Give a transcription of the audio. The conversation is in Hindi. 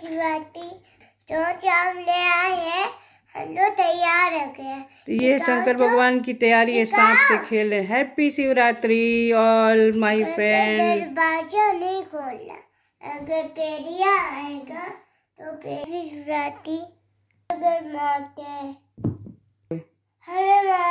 जो चाव ले आए हैं हम लोग तैयार हो गए तो ये शंकर तो। भगवान की तैयारी है सांप से खेले happy Shivratri all my friend दरवाजा नहीं खोलना अगर पेरिया आएगा तो पेरी शिवरात्रि अगर मारते हरे मार